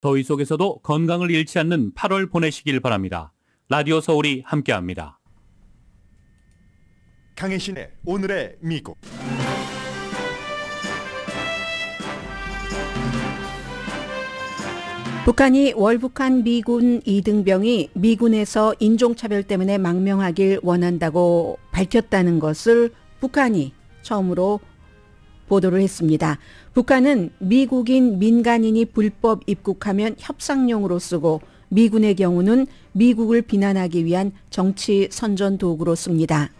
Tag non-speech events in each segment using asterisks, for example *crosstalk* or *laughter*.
더위 속에서도 건강을 잃지 않는 8월 보내시길 바랍니다. 라디오 서울이 함께합니다. 강혜신의 오늘의 미국 북한이 월북한 미군 이등병이 미군에서 인종차별 때문에 망명하길 원한다고 밝혔다는 것을 북한이 처음으로 보도를 했습니다. 북한은 미국인 민간인이 불법 입국하면 협상용으로 쓰고 미군의 경우는 미국을 비난하기 위한 정치 선전 도구로 씁니다.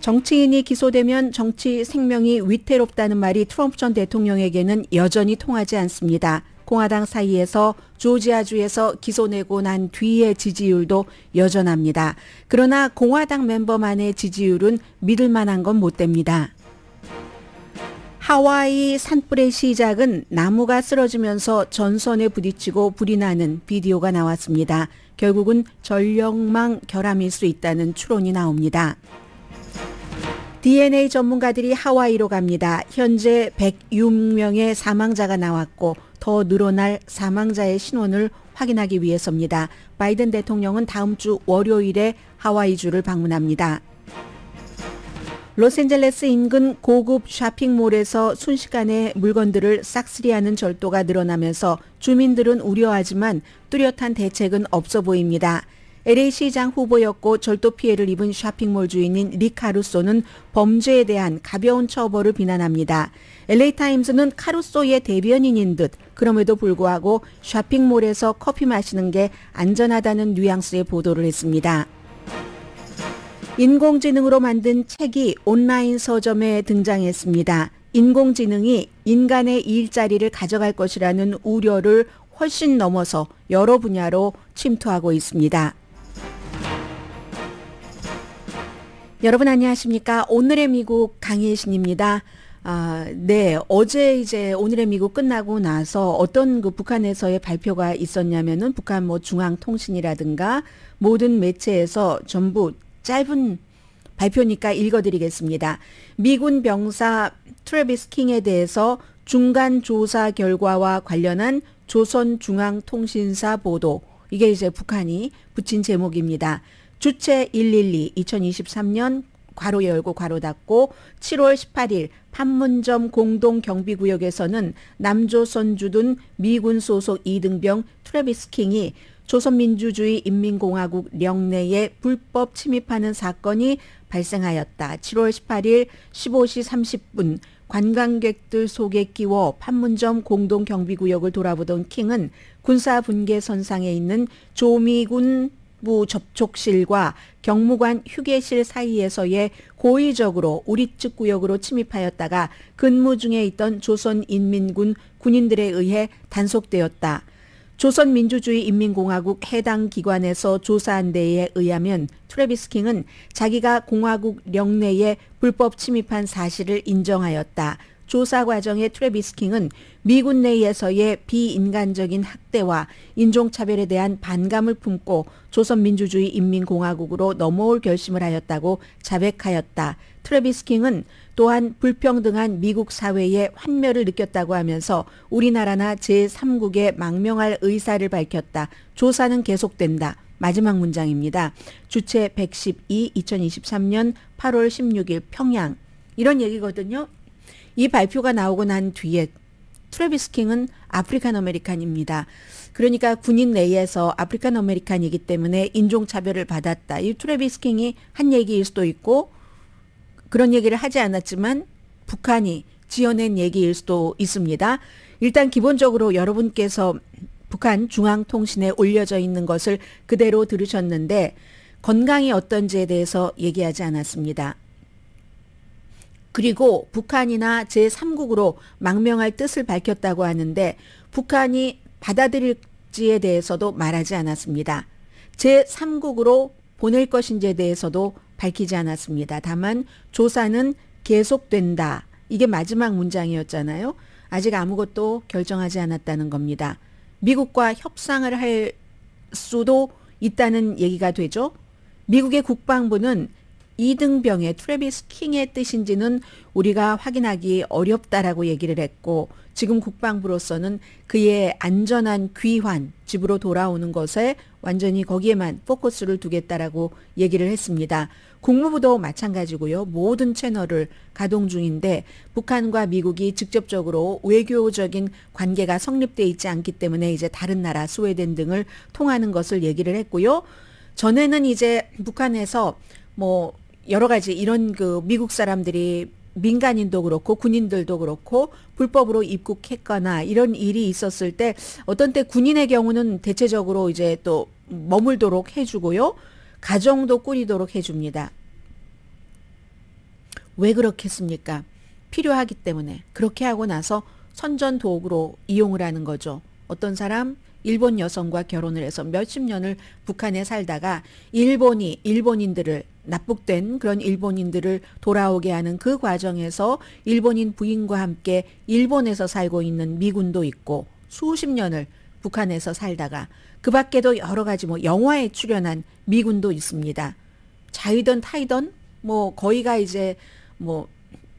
정치인이 기소되면 정치 생명이 위태롭다는 말이 트럼프 전 대통령에게는 여전히 통하지 않습니다. 공화당 사이에서 조지아주에서 기소내고 난 뒤의 지지율도 여전합니다. 그러나 공화당 멤버만의 지지율은 믿을 만한 건 못 됩니다. 하와이 산불의 시작은 나무가 쓰러지면서 전선에 부딪히고 불이 나는 비디오가 나왔습니다. 결국은 전력망 결함일 수 있다는 추론이 나옵니다. DNA 전문가들이 하와이로 갑니다. 현재 106명의 사망자가 나왔고 더 늘어날 사망자의 신원을 확인하기 위해서입니다. 바이든 대통령은 다음 주 월요일에 하와이주를 방문합니다. 로스앤젤레스 인근 고급 쇼핑몰에서 순식간에 물건들을 싹쓸이하는 절도가 늘어나면서 주민들은 우려하지만 뚜렷한 대책은 없어 보입니다. LA시장 후보였고 절도 피해를 입은 쇼핑몰 주인인 리 카루소는 범죄에 대한 가벼운 처벌을 비난합니다. LA타임스는 카루소의 대변인인 듯 그럼에도 불구하고 쇼핑몰에서 커피 마시는 게 안전하다는 뉘앙스의 보도를 했습니다. 인공지능으로 만든 책이 온라인 서점에 등장했습니다. 인공지능이 인간의 일자리를 가져갈 것이라는 우려를 훨씬 넘어서 여러 분야로 침투하고 있습니다. 여러분 안녕하십니까? 오늘의 미국 강혜신입니다. 아, 네. 어제 이제 오늘의 미국 끝나고 나서 어떤 그 북한에서의 발표가 있었냐면은 북한 뭐 중앙통신이라든가 모든 매체에서 전부 짧은 발표니까 읽어드리겠습니다. 미군 병사 트래비스 킹에 대해서 중간 조사 결과와 관련한 조선중앙통신사 보도 이게 이제 북한이 붙인 제목입니다. 주체 112 2023년 괄호 열고 괄호 닫고 7월 18일 판문점 공동 경비구역에서는 남조선주둔 미군 소속 이등병 트래비스 킹이 조선민주주의 인민공화국 령내에 불법 침입하는 사건이 발생하였다. 7월 18일 15시 30분 관광객들 속에 끼워 판문점 공동경비구역을 돌아보던 킹은 군사 분계선상에 있는 조미군 부 접촉실과 경무관 휴게실 사이에서의 고의적으로 우리 측 구역으로 침입하였다가 근무 중에 있던 조선인민군 군인들에 의해 단속되었다. 조선민주주의 인민공화국 해당 기관에서 조사한 데에 의하면 트래비스 킹은 자기가 공화국 영내에 불법 침입한 사실을 인정하였다. 조사 과정에 트래비스 킹은 미군 내에서의 비인간적인 학대와 인종차별에 대한 반감을 품고 조선민주주의 인민공화국으로 넘어올 결심을 하였다고 자백하였다. 트래비스 킹은 또한 불평등한 미국 사회의 환멸을 느꼈다고 하면서 우리나라나 제3국의 망명할 의사를 밝혔다. 조사는 계속된다. 마지막 문장입니다. 주체 112 2023년 8월 16일 평양 이런 얘기거든요. 이 발표가 나오고 난 뒤에 트래비스 킹은 아프리칸 아메리칸입니다. 그러니까 군인 내에서 아프리칸 아메리칸이기 때문에 인종차별을 받았다. 이 트래비스 킹이 한 얘기일 수도 있고 그런 얘기를 하지 않았지만 북한이 지어낸 얘기일 수도 있습니다. 일단 기본적으로 여러분께서 북한 중앙통신에 올려져 있는 것을 그대로 들으셨는데 건강이 어떤지에 대해서 얘기하지 않았습니다. 그리고 북한이나 제3국으로 망명할 뜻을 밝혔다고 하는데 북한이 받아들일지에 대해서도 말하지 않았습니다. 제3국으로 보낼 것인지에 대해서도 밝히지 않았습니다. 다만 조사는 계속된다. 이게 마지막 문장이었잖아요. 아직 아무것도 결정하지 않았다는 겁니다. 미국과 협상을 할 수도 있다는 얘기가 되죠. 미국의 국방부는 이등병의 트래비스 킹의 뜻인지는 우리가 확인하기 어렵다라고 얘기를 했고 지금 국방부로서는 그의 안전한 귀환 집으로 돌아오는 것에 완전히 거기에만 포커스를 두겠다라고 얘기를 했습니다. 국무부도 마찬가지고요. 모든 채널을 가동 중인데 북한과 미국이 직접적으로 외교적인 관계가 성립돼 있지 않기 때문에 이제 다른 나라 스웨덴 등을 통하는 것을 얘기를 했고요. 전에는 이제 북한에서 뭐 여러 가지 이런 그 미국 사람들이 민간인도 그렇고 군인들도 그렇고 불법으로 입국했거나 이런 일이 있었을 때 어떤 때 군인의 경우는 대체적으로 이제 또 머물도록 해주고요. 가정도 꾸리도록 해줍니다. 왜 그렇겠습니까? 필요하기 때문에 그렇게 하고 나서 선전 도구로 이용을 하는 거죠. 어떤 사람 일본 여성과 결혼을 해서 몇 십 년을 북한에 살다가 일본이 일본인들을 납북된 그런 일본인들을 돌아오게 하는 그 과정에서 일본인 부인과 함께 일본에서 살고 있는 미군도 있고 수십 년을 북한에서 살다가 그 밖에도 여러 가지 뭐 영화에 출연한 미군도 있습니다. 자이던 타이던 뭐 거의가 이제 뭐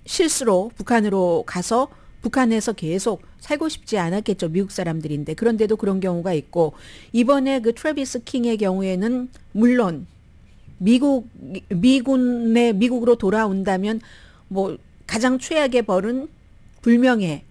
실수로 북한으로 가서 북한에서 계속 살고 싶지 않았겠죠. 미국 사람들인데. 그런데도 그런 경우가 있고 이번에 그 트래비스 킹의 경우에는 물론 미국 미군의 미국으로 돌아온다면 뭐 가장 최악의 벌은 불명예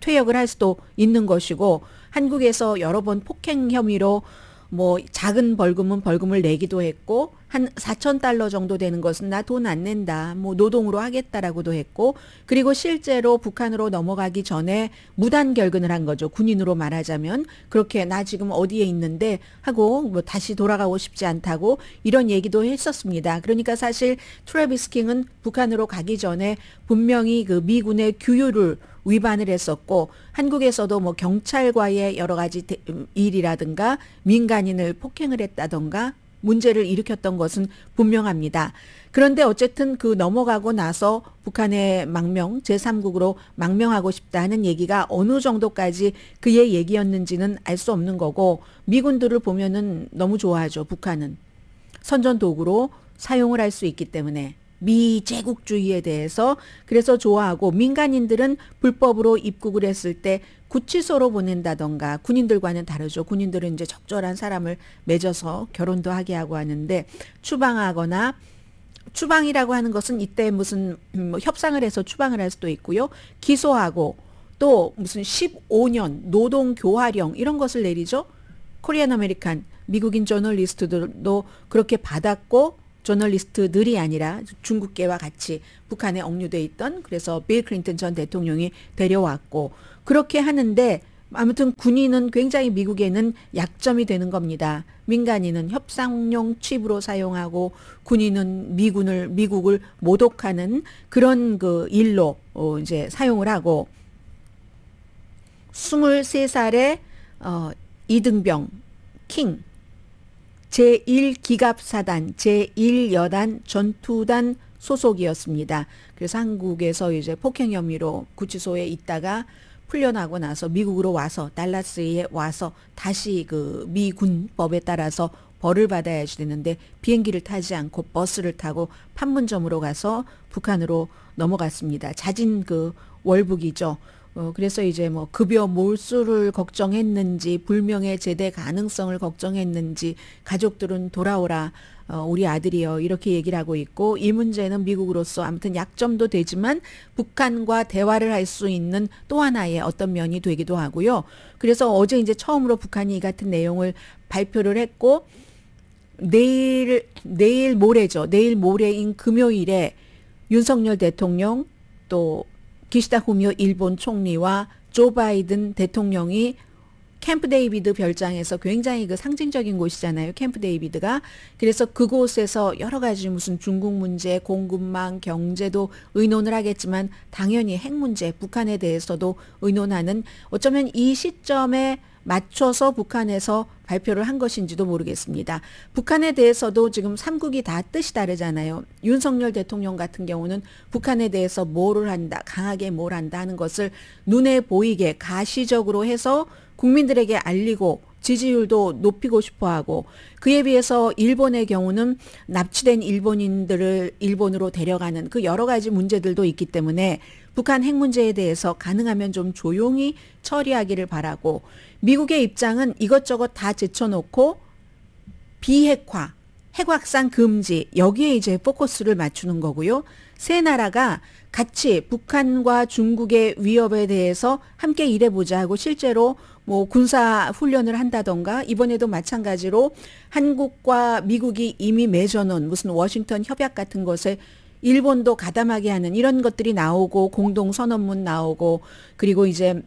퇴역을 할 수도 있는 것이고 한국에서 여러 번 폭행 혐의로 뭐 작은 벌금은 벌금을 내기도 했고 한 4천 달러 정도 되는 것은 나 돈 안 낸다. 뭐 노동으로 하겠다라고도 했고 그리고 실제로 북한으로 넘어가기 전에 무단 결근을 한 거죠. 군인으로 말하자면 그렇게 나 지금 어디에 있는데 하고 뭐 다시 돌아가고 싶지 않다고 이런 얘기도 했었습니다. 그러니까 사실 트래비스 킹은 북한으로 가기 전에 분명히 그 미군의 규율을 위반을 했었고 한국에서도 뭐 경찰과의 여러 가지 음, 일이라든가 민간인을 폭행을 했다던가 문제를 일으켰던 것은 분명합니다. 그런데 어쨌든 그 넘어가고 나서 북한의 망명, 제3국으로 망명하고 싶다는 얘기가 어느 정도까지 그의 얘기였는지는 알 수 없는 거고, 미군들을 보면은 너무 좋아하죠, 북한은. 선전 도구로 사용을 할 수 있기 때문에. 미제국주의에 대해서 그래서 좋아하고 민간인들은 불법으로 입국을 했을 때 구치소로 보낸다던가 군인들과는 다르죠. 군인들은 이제 적절한 사람을 맺어서 결혼도 하게 하고 하는데 추방하거나 추방이라고 하는 것은 이때 무슨 음, 뭐 협상을 해서 추방을 할 수도 있고요. 기소하고 또 무슨 15년 노동 교화령 이런 것을 내리죠. 코리안 아메리칸 미국인 저널리스트들도 그렇게 받았고 저널리스트들이 아니라 중국계와 같이 북한에 억류돼 있던 그래서 빌 클린턴 전 대통령이 데려왔고 그렇게 하는데 아무튼 군인은 굉장히 미국에는 약점이 되는 겁니다. 민간인은 협상용 칩으로 사용하고 군인은 미군을 미국을 모독하는 그런 그 일로 어 이제 사용을 하고 23살에 어 이등병 킹 제1기갑사단 제1여단 전투단 소속이었습니다. 그래서 한국에서 이제 폭행 혐의로 구치소에 있다가 훈련하고 나서 미국으로 와서 달라스에 와서 다시 그 미군법에 따라서 벌을 받아야지 되는데 비행기를 타지 않고 버스를 타고 판문점으로 가서 북한으로 넘어갔습니다. 자진 그 월북이죠. 어, 그래서 이제 뭐 급여 몰수를 걱정했는지 불명의 제대 가능성을 걱정했는지 가족들은 돌아오라 어, 우리 아들이요 이렇게 얘기를 하고 있고 이 문제는 미국으로서 아무튼 약점도 되지만 북한과 대화를 할 수 있는 또 하나의 어떤 면이 되기도 하고요. 그래서 어제 이제 처음으로 북한이 이 같은 내용을 발표를 했고 내일 내일 모레죠. 내일 모레인 금요일에 윤석열 대통령 또 기시다 후미오 일본 총리와 조 바이든 대통령이 캠프 데이비드 별장에서 굉장히 그 상징적인 곳이잖아요. 캠프 데이비드가. 그래서 그곳에서 여러 가지 무슨 중국 문제, 공급망, 경제도 의논을 하겠지만 당연히 핵 문제, 북한에 대해서도 의논하는 어쩌면 이 시점에 맞춰서 북한에서 발표를 한 것인지도 모르겠습니다. 북한에 대해서도 지금 삼국이다 뜻이 다르잖아요. 윤석열 대통령 같은 경우는 북한에 대해서 뭐를 한다, 강하게 뭘 한다 하는 것을 눈에 보이게 가시적으로 해서 국민들에게 알리고 지지율도 높이고 싶어 하고 그에 비해서 일본의 경우는 납치된 일본인들을 일본으로 데려가는 그 여러 가지 문제들도 있기 때문에 북한 핵 문제에 대해서 가능하면 좀 조용히 처리하기를 바라고 미국의 입장은 이것저것 다 제쳐놓고 비핵화, 핵 확산 금지 여기에 이제 포커스를 맞추는 거고요. 세 나라가 같이 북한과 중국의 위협에 대해서 함께 일해보자 하고 실제로 뭐 군사 훈련을 한다던가 이번에도 마찬가지로 한국과 미국이 이미 맺어놓은 무슨 워싱턴 협약 같은 것에 일본도 가담하게 하는 이런 것들이 나오고 공동 선언문 나오고 그리고 이제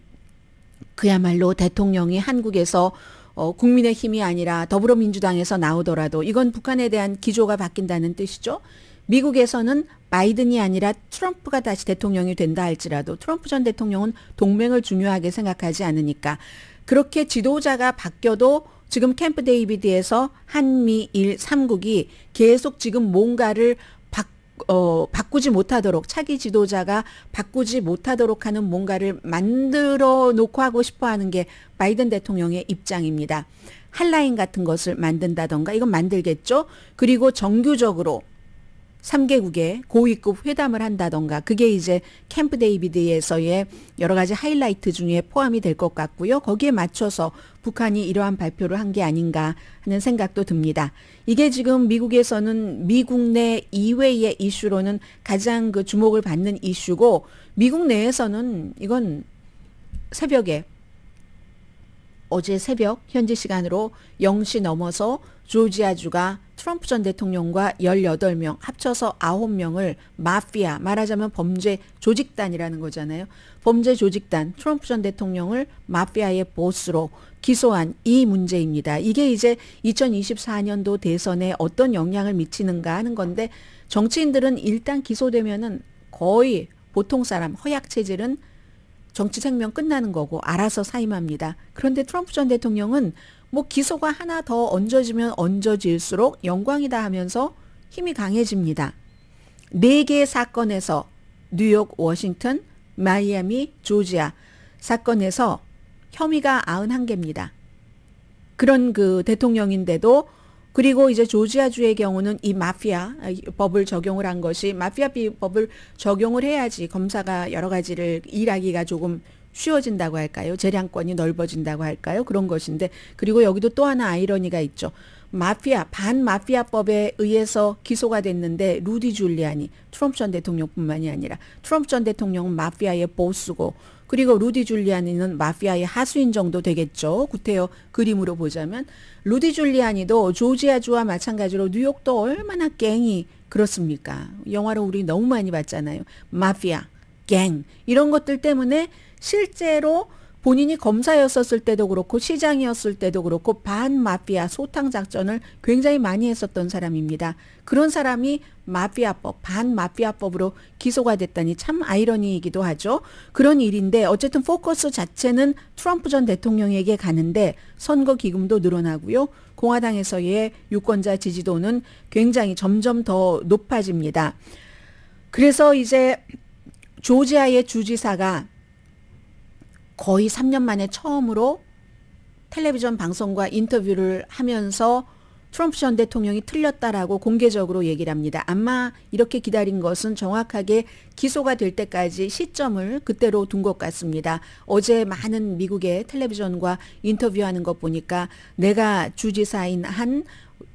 그야말로 대통령이 한국에서 어, 국민의 힘이 아니라 더불어민주당에서 나오더라도 이건 북한에 대한 기조가 바뀐다는 뜻이죠. 미국에서는 바이든이 아니라 트럼프가 다시 대통령이 된다 할지라도 트럼프 전 대통령은 동맹을 중요하게 생각하지 않으니까 그렇게 지도자가 바뀌어도 지금 캠프 데이비드에서 한미일 3국이 계속 지금 뭔가를 바, 어, 바꾸지 못하도록 차기 지도자가 바꾸지 못하도록 하는 뭔가를 만들어 놓고 하고 싶어 하는 게 바이든 대통령의 입장입니다. 한라인 같은 것을 만든다던가 이건 만들겠죠. 그리고 정규적으로 3개국의 고위급 회담을 한다던가 그게 이제 캠프 데이비드에서의 여러 가지 하이라이트 중에 포함이 될 것 같고요. 거기에 맞춰서 북한이 이러한 발표를 한 게 아닌가 하는 생각도 듭니다. 이게 지금 미국에서는 미국 내 이외의 이슈로는 가장 그 주목을 받는 이슈고 미국 내에서는 이건 새벽에 어제 새벽 현지 시간으로 0시 넘어서 조지아주가 트럼프 전 대통령과 18명 합쳐서 9명을 마피아 말하자면 범죄 조직단이라는 거잖아요. 범죄 조직단 트럼프 전 대통령을 마피아의 보스로 기소한 이 문제입니다. 이게 이제 2024년도 대선에 어떤 영향을 미치는가 하는 건데 정치인들은 일단 기소되면은 거의 보통 사람 허약 체질은 정치 생명 끝나는 거고 알아서 사임합니다. 그런데 트럼프 전 대통령은 뭐 기소가 하나 더 얹어지면 얹어질수록 영광이다 하면서 힘이 강해집니다. 4개의 사건에서 뉴욕, 워싱턴, 마이애미, 조지아 사건에서 혐의가 91개입니다. 그런 그 대통령인데도 그리고 이제 조지아주의 경우는 이 마피아 법을 적용을 한 것이 마피아 비법을 적용을 해야지 검사가 여러 가지를 일하기가 조금 쉬워진다고 할까요? 재량권이 넓어진다고 할까요? 그런 것인데 그리고 여기도 또 하나 아이러니가 있죠. 마피아 반마피아법에 의해서 기소가 됐는데 루디 줄리안이 트럼프 전 대통령뿐만이 아니라 트럼프 전 대통령은 마피아의 보스고 그리고 루디 줄리안이는 마피아의 하수인 정도 되겠죠. 구태여 그림으로 보자면 루디 줄리안이도 조지아주와 마찬가지로 뉴욕도 얼마나 갱이 그렇습니까? 영화로 우리 너무 많이 봤잖아요. 마피아 갱 이런 것들 때문에 실제로 본인이 검사였었을 때도 그렇고 시장이었을 때도 그렇고 반마피아 소탕 작전을 굉장히 많이 했었던 사람입니다. 그런 사람이 마피아법, 반마피아법으로 기소가 됐다니 참 아이러니이기도 하죠. 그런 일인데 어쨌든 포커스 자체는 트럼프 전 대통령에게 가는데 선거 기금도 늘어나고요. 공화당에서의 유권자 지지도는 굉장히 점점 더 높아집니다. 그래서 이제 조지아의 주지사가 거의 3년 만에 처음으로 텔레비전 방송과 인터뷰를 하면서 트럼프 전 대통령이 틀렸다라고 공개적으로 얘기를 합니다. 아마 이렇게 기다린 것은 정확하게 기소가 될 때까지 시점을 그때로 둔 것 같습니다. 어제 많은 미국의 텔레비전과 인터뷰하는 것 보니까 내가 주지사인 한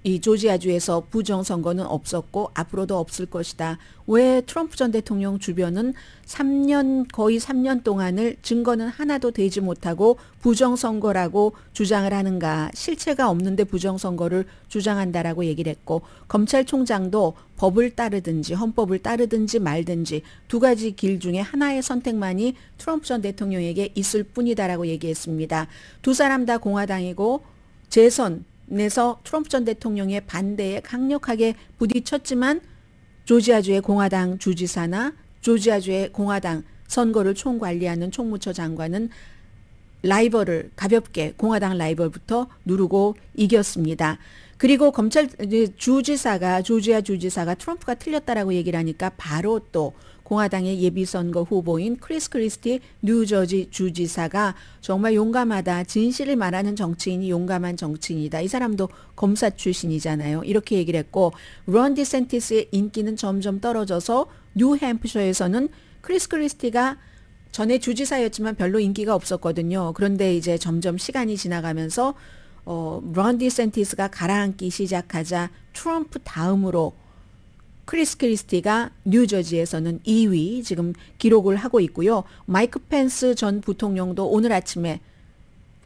이 조지아주에서 부정선거는 없었고 앞으로도 없을 것이다. 왜 트럼프 전 대통령 주변은 3년 거의 3년 동안을 증거는 하나도 되지 못하고 부정선거라고 주장을 하는가 실체가 없는데 부정선거를 주장한다라고 얘기를 했고 검찰총장도 법을 따르든지 헌법을 따르든지 말든지 두 가지 길 중에 하나의 선택만이 트럼프 전 대통령에게 있을 뿐이다라고 얘기했습니다. 두 사람 다 공화당이고 재선 내서 트럼프 전 대통령의 반대에 강력하게 부딪혔지만 조지아주의 공화당 주지사나 조지아주의 공화당 선거를 총관리하는 총무처 장관은 라이벌을 가볍게 공화당 라이벌부터 누르고 이겼습니다. 그리고 검찰 주지사가 조지아 주지사가 트럼프가 틀렸다라고 얘기를 하니까 바로 또 공화당의 예비선거 후보인 크리스 크리스티 뉴저지 주지사가 정말 용감하다. 진실을 말하는 정치인이 용감한 정치인이다. 이 사람도 검사 출신이잖아요. 이렇게 얘기를 했고 런 디센티스의 인기는 점점 떨어져서 뉴햄프셔에서는 크리스 크리스티가 전에 주지사였지만 별로 인기가 없었거든요. 그런데 이제 점점 시간이 지나가면서 어, 런 디센티스가 가라앉기 시작하자 트럼프 다음으로 크리스 크리스티가 뉴저지에서는 2위 지금 기록을 하고 있고요. 마이크 펜스 전 부통령도 오늘 아침에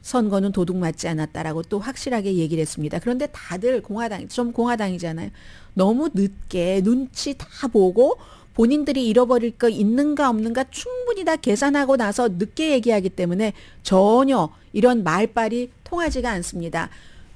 선거는 도둑 맞지 않았다라고 또 확실하게 얘기를 했습니다. 그런데 다들 공화당, 좀 공화당이잖아요. 너무 늦게 눈치 다 보고 본인들이 잃어버릴 거 있는가 없는가 충분히 다 계산하고 나서 늦게 얘기하기 때문에 전혀 이런 말빨이 통하지가 않습니다.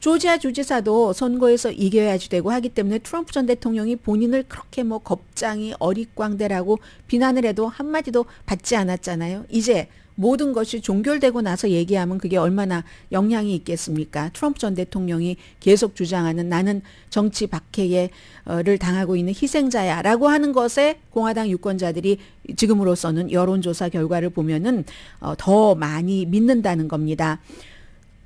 조지아 주지사도 선거에서 이겨야지 되고 하기 때문에 트럼프 전 대통령이 본인을 그렇게 뭐 겁장이 어릿광대라고 비난을 해도 한마디도 받지 않았잖아요. 이제 모든 것이 종결되고 나서 얘기하면 그게 얼마나 영향이 있겠습니까? 트럼프 전 대통령이 계속 주장하는 나는 정치 박해를 당하고 있는 희생자야 라고 하는 것에 공화당 유권자들이 지금으로서는 여론조사 결과를 보면은 어, 더 많이 믿는다는 겁니다.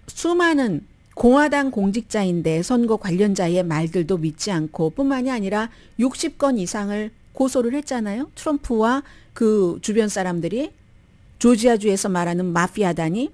수많은 공화당 공직자인데 선거 관련자의 말들도 믿지 않고 뿐만이 아니라 60건 이상을 고소를 했잖아요. 트럼프와 그 주변 사람들이 조지아주에서 말하는 마피아단이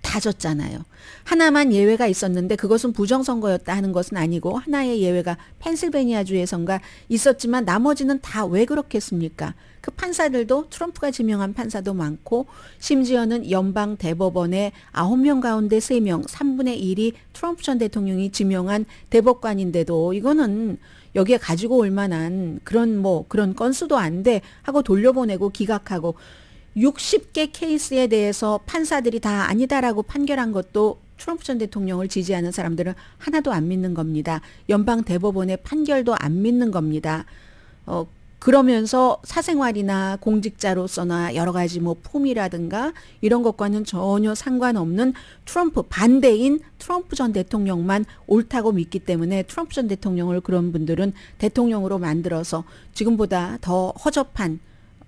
다 졌잖아요. 하나만 예외가 있었는데 그것은 부정선거였다 하는 것은 아니고 하나의 예외가 펜실베니아주에선가 있었지만 나머지는 다 왜 그렇겠습니까? 그 판사들도 트럼프가 지명한 판사도 많고 심지어는 연방 대법원의 9명 가운데 3명, 3분의 1이 트럼프 전 대통령이 지명한 대법관인데도 이거는 여기에 가지고 올 만한 그런 뭐 그런 건수도 안 돼 하고 돌려보내고 기각하고 60개 케이스에 대해서 판사들이 다 아니다라고 판결한 것도 트럼프 전 대통령을 지지하는 사람들은 하나도 안 믿는 겁니다. 연방 대법원의 판결도 안 믿는 겁니다. 어, 그러면서 사생활이나 공직자로서나 여러 가지 뭐 폼이라든가 이런 것과는 전혀 상관없는 트럼프 반대인 트럼프 전 대통령만 옳다고 믿기 때문에 트럼프 전 대통령을 그런 분들은 대통령으로 만들어서 지금보다 더 허접한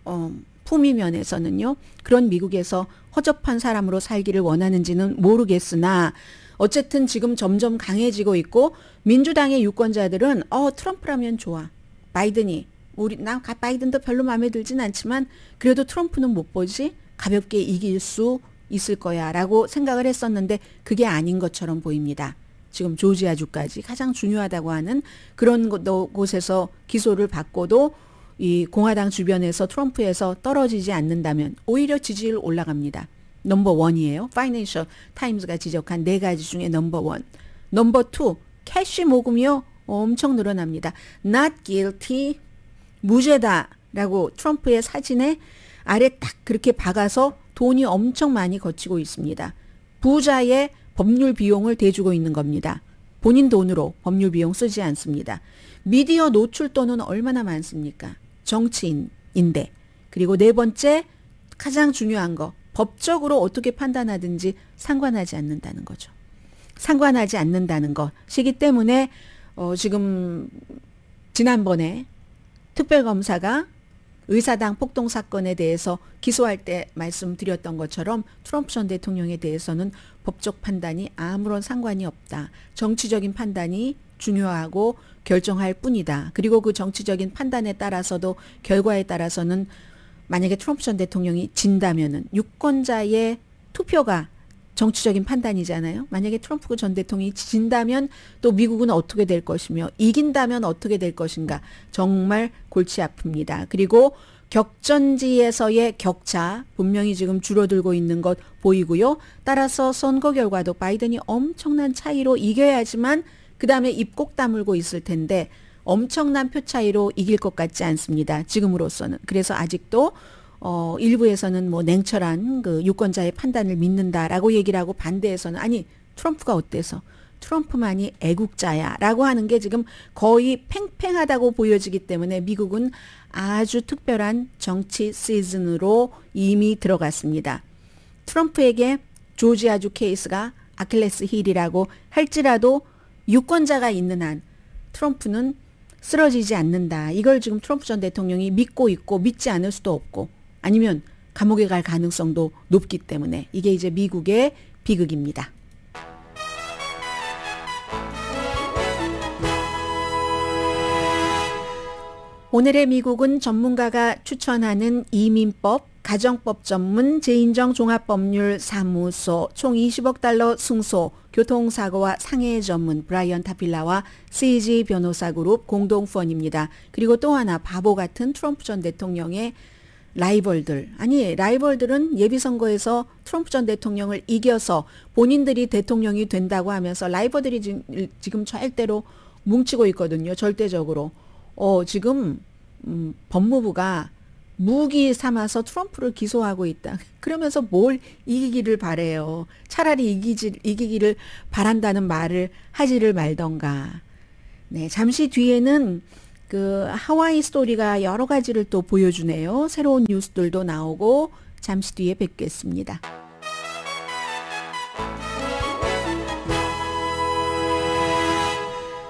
어 품위 면에서는요. 그런 미국에서 허접한 사람으로 살기를 원하는지는 모르겠으나 어쨌든 지금 점점 강해지고 있고 민주당의 유권자들은 어 트럼프라면 좋아. 바이든이 우리 난 바이든도 별로 마음에 들진 않지만 그래도 트럼프는 못 보지 가볍게 이길 수 있을 거야라고 생각을 했었는데 그게 아닌 것처럼 보입니다. 지금 조지아주까지 가장 중요하다고 하는 그런 곳에서 기소를 받고도 이 공화당 주변에서 트럼프에서 떨어지지 않는다면 오히려 지지율 올라갑니다. 넘버 원이에요. 파이낸셜 타임즈가 지적한 네 가지 중에 넘버 원. 넘버 투 캐시 모금이요. 엄청 늘어납니다. Not guilty 무죄다라고 트럼프의 사진에 아래 딱 그렇게 박아서 돈이 엄청 많이 거치고 있습니다. 부자의 법률 비용을 대주고 있는 겁니다. 본인 돈으로 법률 비용 쓰지 않습니다. 미디어 노출 돈은 얼마나 많습니까? 정치인인데. 그리고 네 번째 가장 중요한 거 법적으로 어떻게 판단하든지 상관하지 않는다는 거죠. 상관하지 않는다는 것이기 때문에 어, 지금 지난번에 특별검사가 의사당 폭동 사건에 대해서 기소할 때 말씀드렸던 것처럼 트럼프 전 대통령에 대해서는 법적 판단이 아무런 상관이 없다. 정치적인 판단이 중요하고 결정할 뿐이다. 그리고 그 정치적인 판단에 따라서도 결과에 따라서는 만약에 트럼프 전 대통령이 진다면은 유권자의 투표가 정치적인 판단이잖아요. 만약에 트럼프 전 대통령이 진다면 또 미국은 어떻게 될 것이며 이긴다면 어떻게 될 것인가 정말 골치 아픕니다. 그리고 격전지에서의 격차 분명히 지금 줄어들고 있는 것 보이고요. 따라서 선거 결과도 바이든이 엄청난 차이로 이겨야지만 그 다음에 입 꼭 다물고 있을 텐데 엄청난 표 차이로 이길 것 같지 않습니다. 지금으로서는. 그래서 아직도 어, 일부에서는 뭐 냉철한 그 유권자의 판단을 믿는다라고 얘기를 하고 반대에서는 아니 트럼프가 어때서 트럼프만이 애국자야라고 하는 게 지금 거의 팽팽하다고 보여지기 때문에 미국은 아주 특별한 정치 시즌으로 이미 들어갔습니다. 트럼프에게 조지아주 케이스가 아킬레스 힐이라고 할지라도 유권자가 있는 한 트럼프는 쓰러지지 않는다. 이걸 지금 트럼프 전 대통령이 믿고 있고 믿지 않을 수도 없고 아니면 감옥에 갈 가능성도 높기 때문에 이게 이제 미국의 비극입니다. 오늘의 미국은 전문가가 추천하는 이민법, 가정법 전문 재인정 종합법률 사무소 총 20억 달러 승소 교통사고와 상해 전문 브라이언 타필라와 CG 변호사 그룹 공동 후원입니다. 그리고 또 하나 바보 같은 트럼프 전 대통령의 라이벌들 아니 라이벌들은 예비선거에서 트럼프 전 대통령을 이겨서 본인들이 대통령이 된다고 하면서 라이벌들이 지금 절대로 뭉치고 있거든요 절대적으로 어 지금 음, 법무부가 무기 삼아서 트럼프를 기소하고 있다. 그러면서 뭘 이기기를 바래요. 차라리 이기지, 이기기를 바란다는 말을 하지를 말던가. 네, 잠시 뒤에는 그 하와이 스토리가 여러 가지를 또 보여주네요. 새로운 뉴스들도 나오고 잠시 뒤에 뵙겠습니다.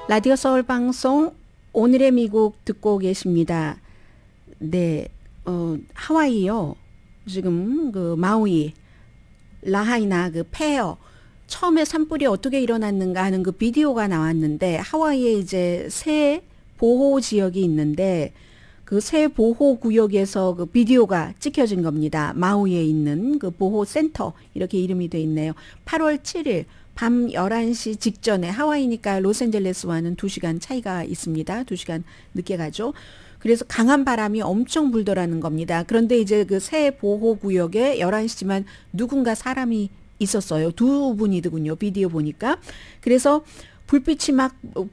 라디오 서울 방송 오늘의 미국 듣고 계십니다. 네, 어, 하와이요. 지금 그 마우이, 라하이나 그 페어 처음에 산불이 어떻게 일어났는가 하는 그 비디오가 나왔는데 하와이에 이제 새 보호 지역이 있는데 그 새 보호 구역에서 그 비디오가 찍혀진 겁니다. 마우에 있는 그 보호 센터 이렇게 이름이 돼 있네요. 8월 7일 밤 11시 직전에 하와이니까 로스앤젤레스와는 2시간 차이가 있습니다. 2시간 늦게 가죠. 그래서 강한 바람이 엄청 불더라는 겁니다. 그런데 이제 그 새 보호 구역에 11시지만 누군가 사람이 있었어요. 두 분이더군요. 비디오 보니까. 그래서 불빛이 막 어,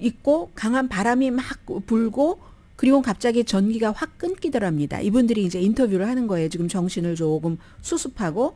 있고 강한 바람이 막 불고 그리고 갑자기 전기가 확 끊기더랍니다. 이분들이 이제 인터뷰를 하는 거예요. 지금 정신을 조금 수습하고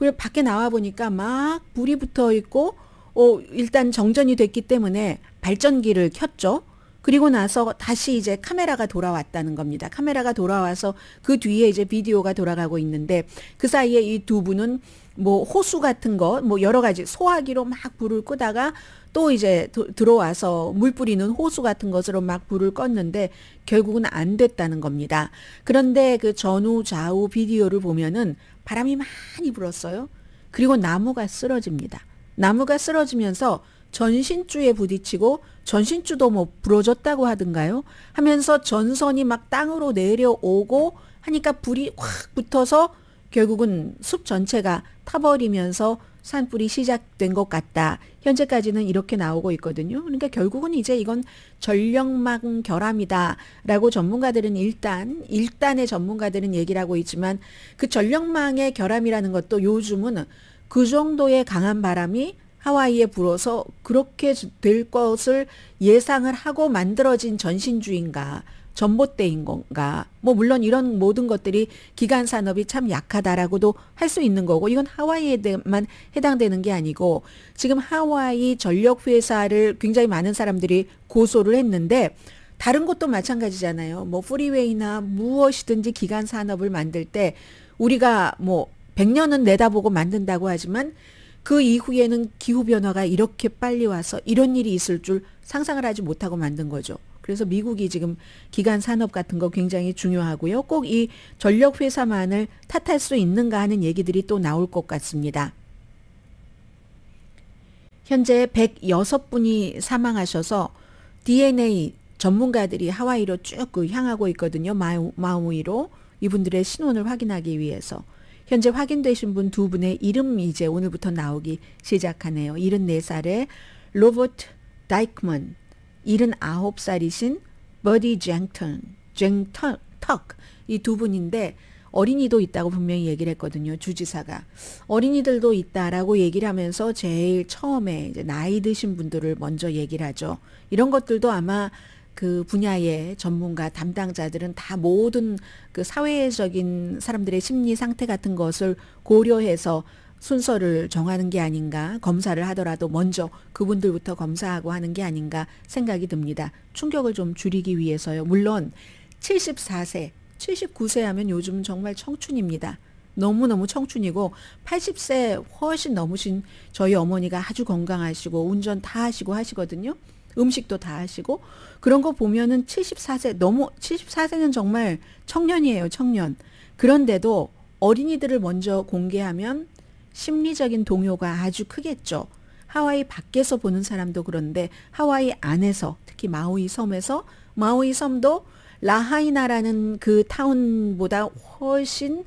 그리고 밖에 나와 보니까 막 불이 붙어 있고 어 일단 정전이 됐기 때문에 발전기를 켰죠. 그리고 나서 다시 이제 카메라가 돌아왔다는 겁니다. 카메라가 돌아와서 그 뒤에 이제 비디오가 돌아가고 있는데 그 사이에 이 두 분은 뭐 호수 같은 거뭐 여러 가지 소화기로 막 불을 끄다가 또 이제 도, 들어와서 물 뿌리는 호수 같은 것으로 막 불을 껐는데 결국은 안 됐다는 겁니다. 그런데 그 전후 좌우 비디오를 보면은 바람이 많이 불었어요. 그리고 나무가 쓰러집니다. 나무가 쓰러지면서 전신주에 부딪히고 전신주도 뭐 부러졌다고 하던가요 하면서 전선이 막 땅으로 내려오고 하니까 불이 확 붙어서 결국은 숲 전체가 타버리면서 산불이 시작된 것 같다. 현재까지는 이렇게 나오고 있거든요. 그러니까 결국은 이제 이건 전력망 결함이다라고 전문가들은 일단 일단의 전문가들은 얘기를 하고 있지만 그 전력망의 결함이라는 것도 요즘은 그 정도의 강한 바람이 하와이에 불어서 그렇게 될 것을 예상을 하고 만들어진 전신주인가 전봇대인 건가. 뭐 물론 이런 모든 것들이 기간 산업이 참 약하다라고도 할 수 있는 거고 이건 하와이에만 해당되는 게 아니고 지금 하와이 전력 회사를 굉장히 많은 사람들이 고소를 했는데 다른 것도 마찬가지잖아요. 뭐 프리웨이나 무엇이든지 기간 산업을 만들 때 우리가 뭐 100년은 내다보고 만든다고 하지만 그 이후에는 기후변화가 이렇게 빨리 와서 이런 일이 있을 줄 상상을 하지 못하고 만든 거죠. 그래서 미국이 지금 기간 산업 같은 거 굉장히 중요하고요. 꼭 이 전력 회사만을 탓할 수 있는가 하는 얘기들이 또 나올 것 같습니다. 현재 106분이 사망하셔서 DNA 전문가들이 하와이로 쭉 그 향하고 있거든요. 마우, 마우이로 이분들의 신원을 확인하기 위해서. 현재 확인되신 분 두 분의 이름이 이제 오늘부터 나오기 시작하네요. 74살의 로버트 다이크먼 79살이신 버디 쟁턴, 쟁턴, 턱이 두 분인데 어린이도 있다고 분명히 얘기를 했거든요. 주지사가. 어린이들도 있다라고 얘기를 하면서 제일 처음에 나이 드신 분들을 먼저 얘기를 하죠. 이런 것들도 아마 그 분야의 전문가 담당자들은 다 모든 그 사회적인 사람들의 심리 상태 같은 것을 고려해서 순서를 정하는 게 아닌가, 검사를 하더라도 먼저 그분들부터 검사하고 하는 게 아닌가 생각이 듭니다. 충격을 좀 줄이기 위해서요. 물론 74세, 79세 하면 요즘 정말 청춘입니다. 너무너무 청춘이고 80세 훨씬 넘으신 저희 어머니가 아주 건강하시고 운전 다 하시고 하시거든요. 음식도 다 하시고 그런 거 보면은 74세 너무 74세는 정말 청년이에요, 청년. 그런데도 어린이들을 먼저 공개하면 심리적인 동요가 아주 크겠죠. 하와이 밖에서 보는 사람도 그런데 하와이 안에서 특히 마우이 섬에서 마우이 섬도 라하이나라는 그 타운보다 훨씬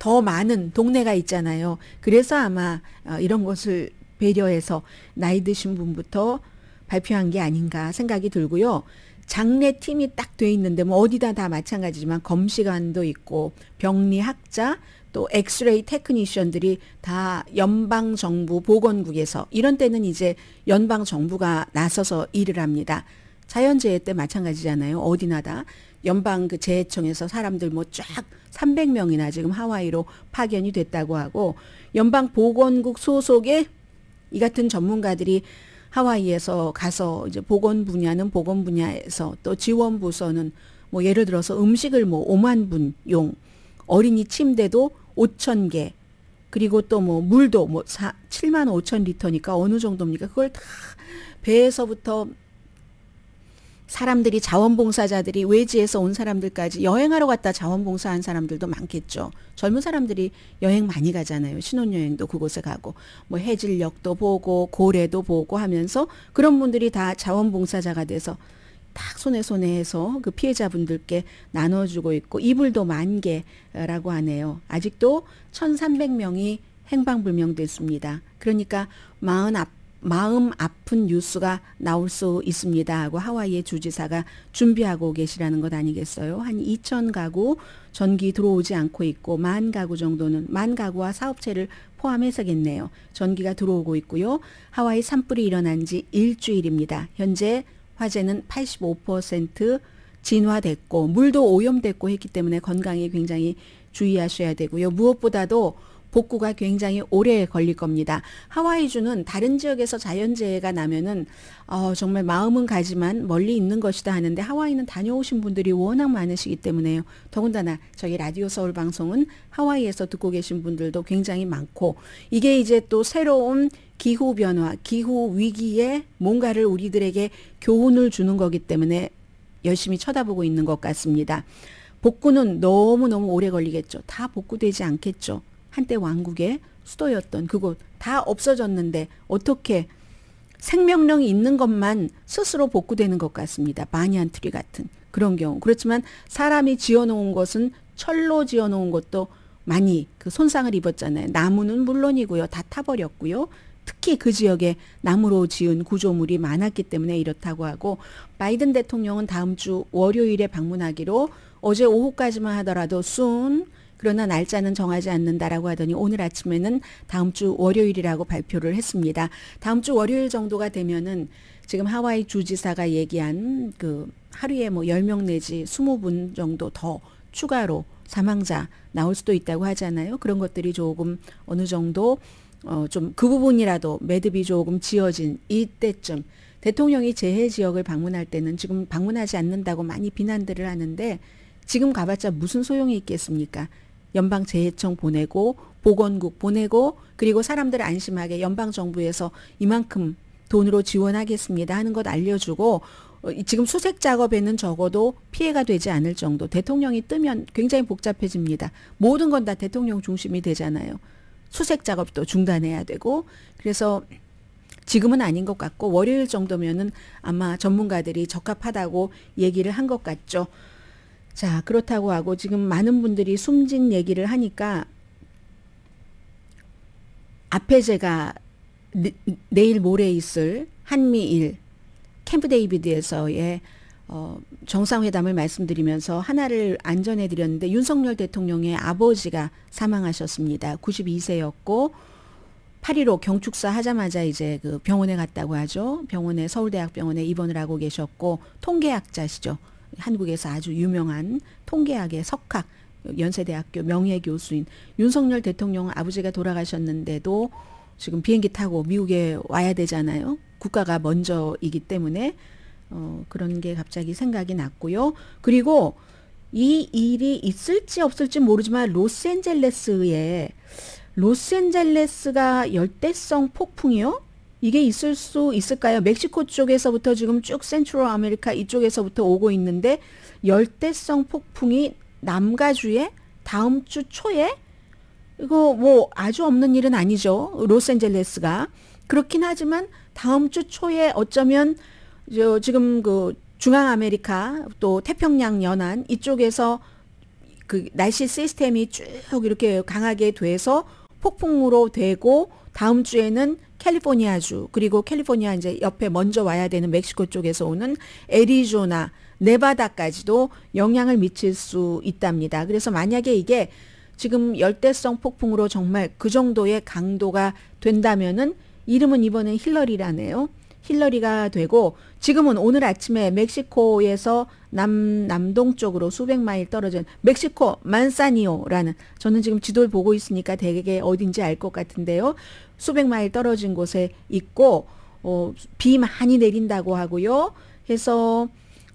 더 많은 동네가 있잖아요. 그래서 아마 어, 이런 것을 배려해서 나이 드신 분부터 발표한 게 아닌가 생각이 들고요. 장례 팀이 딱 돼 있는데 뭐 어디다 다 마찬가지지만 검시관도 있고 병리학자 또 엑스레이 테크니션들이 다 연방 정부 보건국에서 이런 때는 이제 연방 정부가 나서서 일을 합니다. 자연재해 때 마찬가지잖아요. 어디나 다 연방 그 재해청에서 사람들 뭐 쫙 300명이나 지금 하와이로 파견이 됐다고 하고 연방 보건국 소속의 이 같은 전문가들이 하와이에서 가서 이제 보건 분야는 보건 분야에서 또 지원 부서는 뭐 예를 들어서 음식을 뭐 5만 분용 어린이 침대도 5천 개 그리고 또 뭐 물도 뭐 사, 7만 5천 리터니까 어느 정도입니까? 그걸 다 배에서부터 사람들이 자원봉사자들이 외지에서 온 사람들까지 여행하러 갔다 자원봉사한 사람들도 많겠죠. 젊은 사람들이 여행 많이 가잖아요. 신혼여행도 그곳에 가고 뭐 해질녘도 보고 고래도 보고 하면서 그런 분들이 다 자원봉사자가 돼서 딱 손에 손에 해서 그 피해자분들께 나눠주고 있고 이불도 만 개라고 하네요. 아직도 1,300명이 행방불명됐습니다. 그러니까 마흔 앞 마음 아픈 뉴스가 나올 수 있습니다 하고 하와이의 주지사가 준비하고 계시라는 것 아니겠어요? 한 2천 가구 전기 들어오지 않고 있고 만 가구 정도는 만 가구와 사업체를 포함해서겠네요. 전기가 들어오고 있고요. 하와이 산불이 일어난 지 일주일입니다. 현재 화재는 85% 진화됐고 물도 오염됐고 했기 때문에 건강에 굉장히 주의하셔야 되고요. 무엇보다도 복구가 굉장히 오래 걸릴 겁니다. 하와이주는 다른 지역에서 자연재해가 나면은 어, 정말 마음은 가지만 멀리 있는 것이다 하는데 하와이는 다녀오신 분들이 워낙 많으시기 때문에요. 더군다나 저희 라디오 서울 방송은 하와이에서 듣고 계신 분들도 굉장히 많고 이게 이제 또 새로운 기후 변화, 기후 위기에 뭔가를 우리들에게 교훈을 주는 거기 때문에 열심히 쳐다보고 있는 것 같습니다. 복구는 너무너무 오래 걸리겠죠. 다 복구되지 않겠죠. 한때 왕국의 수도였던 그곳 다 없어졌는데 어떻게 생명력이 있는 것만 스스로 복구되는 것 같습니다. 마니안트리 같은 그런 경우. 그렇지만 사람이 지어놓은 것은 철로 지어놓은 것도 많이 그 손상을 입었잖아요. 나무는 물론이고요. 다 타버렸고요. 특히 그 지역에 나무로 지은 구조물이 많았기 때문에 이렇다고 하고 바이든 대통령은 다음 주 월요일에 방문하기로 어제 오후까지만 하더라도 순 그러나 날짜는 정하지 않는다라고 하더니 오늘 아침에는 다음 주 월요일이라고 발표를 했습니다. 다음 주 월요일 정도가 되면은 지금 하와이 주지사가 얘기한 그 하루에 뭐 10명 내지 20분 정도 더 추가로 사망자 나올 수도 있다고 하잖아요. 그런 것들이 조금 어느 정도 어, 좀 그 부분이라도 매듭이 조금 지어진 이때쯤 대통령이 재해 지역을 방문할 때는 지금 방문하지 않는다고 많이 비난들을 하는데 지금 가봤자 무슨 소용이 있겠습니까? 연방재해청 보내고 보건국 보내고 그리고 사람들 안심하게 연방정부에서 이만큼 돈으로 지원하겠습니다 하는 것 알려주고 어, 지금 수색 작업에는 적어도 피해가 되지 않을 정도 대통령이 뜨면 굉장히 복잡해집니다. 모든 건 다 대통령 중심이 되잖아요. 수색 작업도 중단해야 되고 그래서 지금은 아닌 것 같고 월요일 정도면은 아마 전문가들이 적합하다고 얘기를 한 것 같죠. 자, 그렇다고 하고 지금 많은 분들이 숨진 얘기를 하니까 앞에 제가 네, 내일 모레 있을 한미일 캠프 데이비드에서의 어, 정상회담을 말씀드리면서 하나를 안전해 드렸는데 윤석열 대통령의 아버지가 사망하셨습니다. 92세였고 8.15 경축사 하자마자 이제 그 병원에 갔다고 하죠. 병원에 서울대학병원에 입원을 하고 계셨고 통계학자시죠. 한국에서 아주 유명한 통계학의 석학 연세대학교 명예교수인 윤석열 대통령 아버지가 돌아가셨는데도 지금 비행기 타고 미국에 와야 되잖아요. 국가가 먼저이기 때문에 어, 그런 게 갑자기 생각이 났고요. 그리고 이 일이 있을지 없을지 모르지만 로스앤젤레스에 로스앤젤레스가 열대성 폭풍이요? 이게 있을 수 있을까요? 멕시코 쪽에서부터 지금 쭉 센트럴 아메리카 이쪽에서부터 오고 있는데 열대성 폭풍이 남가주에 다음 주 초에 이거 뭐 아주 없는 일은 아니죠. 로스앤젤레스가 그렇긴 하지만 다음 주 초에 어쩌면 저 지금 그 중앙 아메리카 또 태평양 연안 이쪽에서 그 날씨 시스템이 쭉 이렇게 강하게 돼서 폭풍으로 되고 다음 주에는 캘리포니아주 그리고 캘리포니아 이제 옆에 먼저 와야 되는 멕시코 쪽에서 오는 애리조나 네바다까지도 영향을 미칠 수 있답니다. 그래서 만약에 이게 지금 열대성 폭풍으로 정말 그 정도의 강도가 된다면은 이름은 이번엔 힐러리라네요. 힐러리가 되고 지금은 오늘 아침에 멕시코에서 남 남동쪽으로 수백 마일 떨어진 멕시코 만사니오라는 저는 지금 지도를 보고 있으니까 대개 어딘지 알 것 같은데요. 수백 마일 떨어진 곳에 있고 어, 비 많이 내린다고 하고요. 해서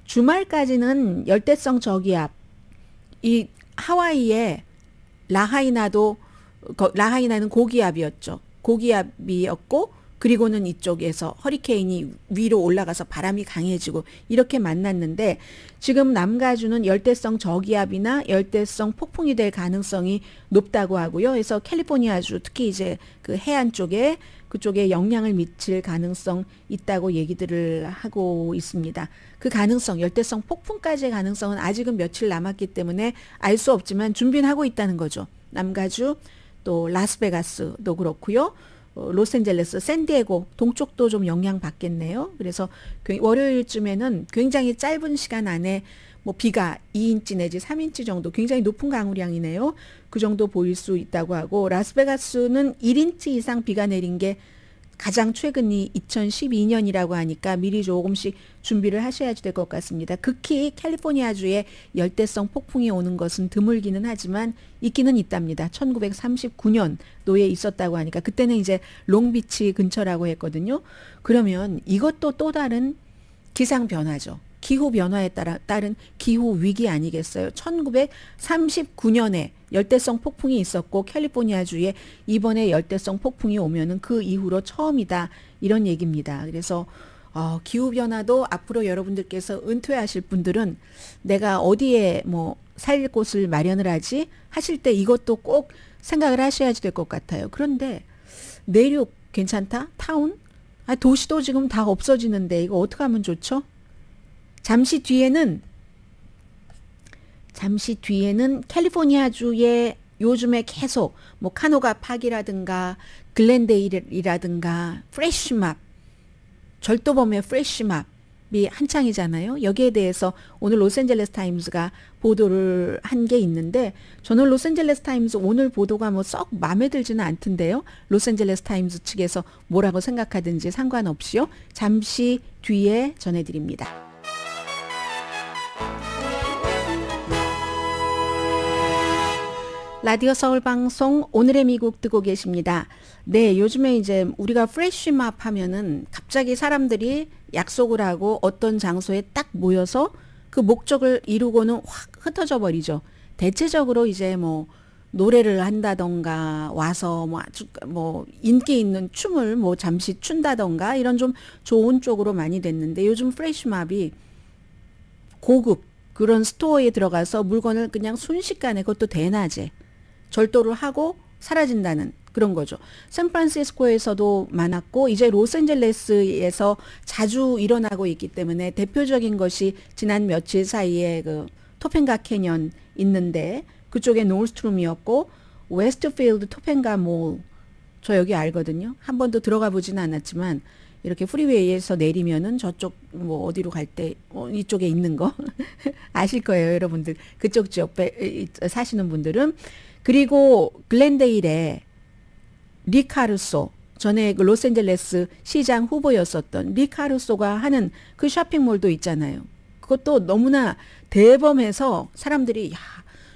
주말까지는 열대성 저기압 이 하와이에 라하이나도 라하이나는 고기압이었죠. 고기압이었고 그리고는 이쪽에서 허리케인이 위로 올라가서 바람이 강해지고 이렇게 만났는데 지금 남가주는 열대성 저기압이나 열대성 폭풍이 될 가능성이 높다고 하고요. 그래서 캘리포니아주 특히 이제 그 해안 쪽에 그쪽에 영향을 미칠 가능성 있다고 얘기들을 하고 있습니다. 그 가능성, 열대성 폭풍까지의 가능성은 아직은 며칠 남았기 때문에 알 수 없지만 준비는 하고 있다는 거죠. 남가주 또 라스베가스도 그렇고요. 어, 로스앤젤레스, 샌디에고 동쪽도 좀 영향 받겠네요. 그래서 월요일쯤에는 굉장히 짧은 시간 안에 뭐 비가 2인치 내지 3인치 정도 굉장히 높은 강우량이네요. 그 정도 보일 수 있다고 하고 라스베가스는 1인치 이상 비가 내린 게 가장 최근이 2012년이라고 하니까 미리 조금씩 준비를 하셔야지 될 것 같습니다. 극히 캘리포니아주에 열대성 폭풍이 오는 것은 드물기는 하지만 있기는 있답니다. 1939년도에 있었다고 하니까 그때는 이제 롱비치 근처라고 했거든요. 그러면 이것도 또 다른 기상 변화죠. 기후 변화에 따라 따른 기후 위기 아니겠어요? 1939년에 열대성 폭풍이 있었고 캘리포니아주에 이번에 열대성 폭풍이 오면은 그 이후로 처음이다. 이런 얘기입니다. 그래서 어, 기후 변화도 앞으로 여러분들께서 은퇴하실 분들은 내가 어디에 뭐 살 곳을 마련을 하지 하실 때 이것도 꼭 생각을 하셔야지 될 것 같아요. 그런데 내륙 괜찮다? 타운? 아, 도시도 지금 다 없어지는데 이거 어떻게 하면 좋죠? 잠시 뒤에는 잠시 뒤에는 캘리포니아주의 요즘에 계속 뭐 카노가 파기라든가 글렌데일이라든가 프레쉬맛 절도범의 프레쉬맛이 한창이잖아요. 여기에 대해서 오늘 로스앤젤레스 타임즈가 보도를 한 게 있는데 저는 로스앤젤레스 타임즈 오늘 보도가 뭐 썩 마음에 들지는 않던데요. 로스앤젤레스 타임즈 측에서 뭐라고 생각하든지 상관없이요. 잠시 뒤에 전해드립니다. 라디오 서울 방송 오늘의 미국 듣고 계십니다. 네, 요즘에 이제 우리가 프레쉬맘 하면은 갑자기 사람들이 약속을 하고 어떤 장소에 딱 모여서 그 목적을 이루고는 확 흩어져 버리죠. 대체적으로 이제 뭐 노래를 한다던가 와서 뭐 아주 뭐 인기 있는 춤을 뭐 잠시 춘다던가 이런 좀 좋은 쪽으로 많이 됐는데 요즘 프레쉬맘이 고급 그런 스토어에 들어가서 물건을 그냥 순식간에 그것도 대낮에 절도를 하고 사라진다는 그런 거죠. 샌프란시스코에서도 많았고 이제 로스앤젤레스에서 자주 일어나고 있기 때문에 대표적인 것이 지난 며칠 사이에 그 토펜가 캐년 있는데 그쪽에 노스트룸이었고 웨스트필드 토펜가 몰 저 여기 알거든요. 한 번도 들어가 보지는 않았지만 이렇게 프리웨이에서 내리면은 저쪽 뭐 어디로 갈때 어, 이쪽에 있는 거 *laughs* 아실 거예요, 여러분들. 그쪽 지역 사시는 분들은 그리고 글렌데일의 리카르소 전에 그 로스앤젤레스 시장 후보였었던 리카르소가 하는 그 쇼핑몰도 있잖아요. 그것도 너무나 대범해서 사람들이 야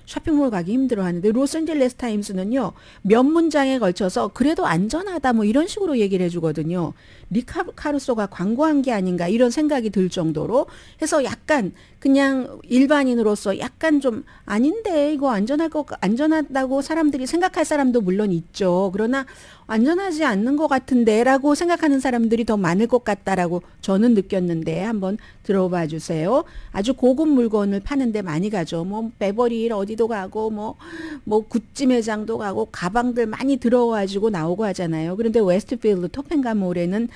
쇼핑몰 가기 힘들어 하는데 로스앤젤레스 타임스는요 몇 문장에 걸쳐서 그래도 안전하다 뭐 이런 식으로 얘기를 해주거든요. 리카르소가 카 광고한 게 아닌가 이런 생각이 들 정도로 해서 약간 그냥 일반인으로서 약간 좀 아닌데 이거 안전할 거 안전하다고 사람들이 생각할 사람도 물론 있죠. 그러나 안전하지 않는 것 같은데라고 생각하는 사람들이 더 많을 것 같다라고 저는 느꼈는데 한번 들어봐 주세요. 아주 고급 물건을 파는데 많이 가죠. 뭐 베버리 어디도 가고 뭐뭐 뭐 굿즈 매장도 가고 가방들 많이 들어가지고 와 나오고 하잖아요. 그런데 웨스트필드 토펜가몰에는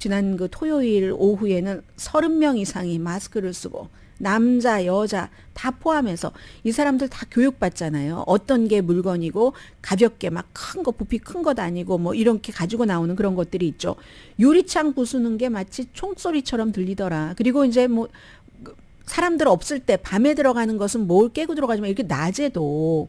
지난 그 토요일 오후에는 30명 이상이 마스크를 쓰고 남자, 여자 다 포함해서 이 사람들 다 교육받잖아요. 어떤 게 물건이고 가볍게 막 큰 거, 부피 큰 것 아니고 뭐 이렇게 가지고 나오는 그런 것들이 있죠. 유리창 부수는 게 마치 총소리처럼 들리더라. 그리고 이제 뭐 사람들 없을 때 밤에 들어가는 것은 뭘 깨고 들어가지만 이렇게 낮에도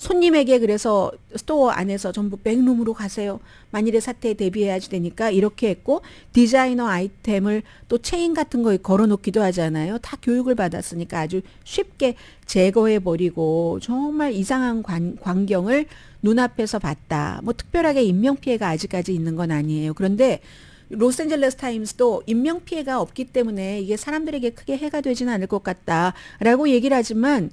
손님에게 그래서 스토어 안에서 전부 백룸으로 가세요. 만일의 사태에 대비해야지 되니까 이렇게 했고 디자이너 아이템을 또 체인 같은 거에 걸어놓기도 하잖아요. 다 교육을 받았으니까 아주 쉽게 제거해버리고 정말 이상한 관, 광경을 눈앞에서 봤다. 뭐 특별하게 인명피해가 아직까지 있는 건 아니에요. 그런데 로스앤젤레스 타임스도 인명피해가 없기 때문에 이게 사람들에게 크게 해가 되지는 않을 것 같다라고 얘기를 하지만